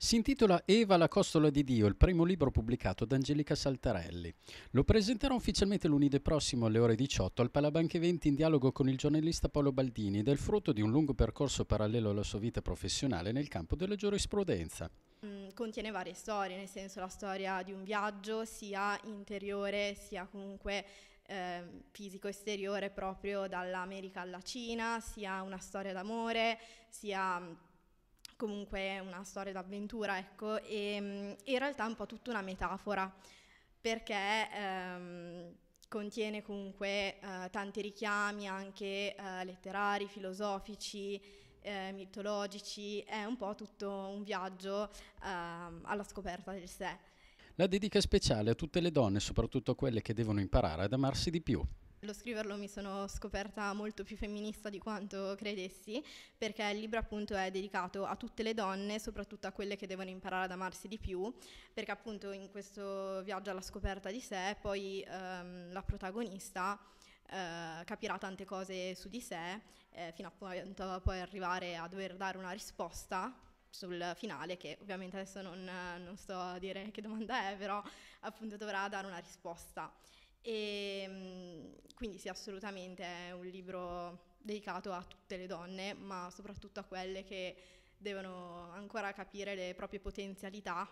Si intitola Eva la costola di Dio, il primo libro pubblicato da Angelica Saltarelli. Lo presenterò ufficialmente lunedì prossimo alle ore 18 al Palabanche 20 in dialogo con il giornalista Paolo Baldini ed è il frutto di un lungo percorso parallelo alla sua vita professionale nel campo della giurisprudenza. Mm, contiene varie storie, nel senso la storia di un viaggio sia interiore sia comunque eh, fisico esteriore proprio dall'America alla Cina, sia una storia d'amore, sia mm, comunque una storia d'avventura, ecco, e mm, in realtà è un po' tutta una metafora, perché ehm, contiene comunque eh, tanti richiami anche eh, letterari, filosofici, eh, mitologici, è un po' tutto un viaggio ehm, alla scoperta del sé. La dedica speciale a tutte le donne, soprattutto quelle che devono imparare ad amarsi di più lo scriverlo mi sono scoperta molto più femminista di quanto credessi, perché il libro appunto è dedicato a tutte le donne, soprattutto a quelle che devono imparare ad amarsi di più, perché appunto in questo viaggio alla scoperta di sé poi ehm, la protagonista eh, capirà tante cose su di sé, eh, fino a, a poi arrivare a dover dare una risposta sul finale, che ovviamente adesso non, non sto a dire che domanda è, però appunto dovrà dare una risposta. E, ehm, quindi sì, assolutamente è un libro dedicato a tutte le donne, ma soprattutto a quelle che devono ancora capire le proprie potenzialità